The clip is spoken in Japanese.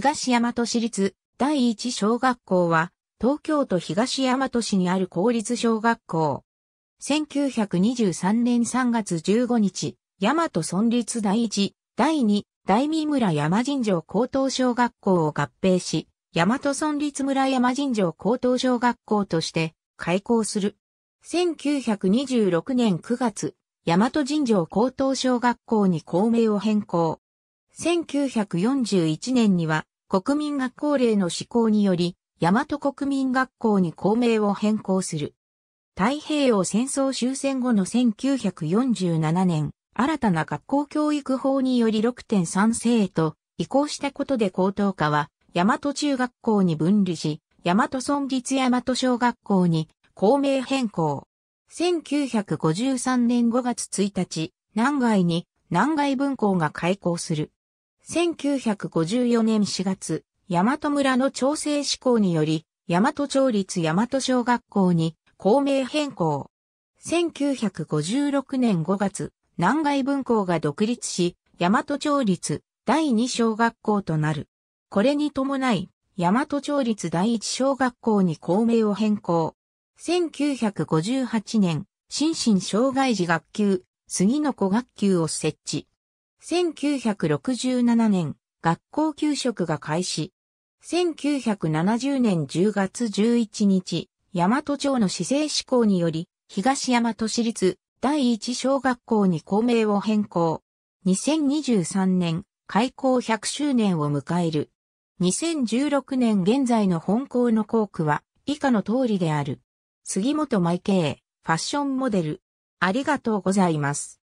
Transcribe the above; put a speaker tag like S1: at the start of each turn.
S1: 東大和市立第一小学校は、東京都東大和市にある公立小学校。1923年3月15日、大和村立第一、第二、大三村山神城高等小学校を合併し、大和村立村山神城高等小学校として開校する。1926年9月、大和神城高等小学校に校名を変更。1941年には国民学校令の施行により、大和国民学校に校名を変更する。太平洋戦争終戦後の1947年、新たな学校教育法により6.3世へと移行したことで高等科は、大和中学校に分離し、大和村立大和小学校に校名変更。1953年5月1日、南外に南外分校が開校する。1954年4月、大和村の調整志向により、大和町立大和小学校に校名変更。1956年5月、南外分校が独立し、大和町立第二小学校となる。これに伴い、大和町立第一小学校に校名を変更。1958年、心身障害児学級、杉の子学級を設置。1967年、学校給食が開始。1970年10月11日、大和町の市政施行により、東大和市立第一小学校に校名を変更。2023年、開校100周年を迎える。2016年現在の本校の校区は、以下の通りである。杉本舞慶、ファッションモデル。ありがとうございます。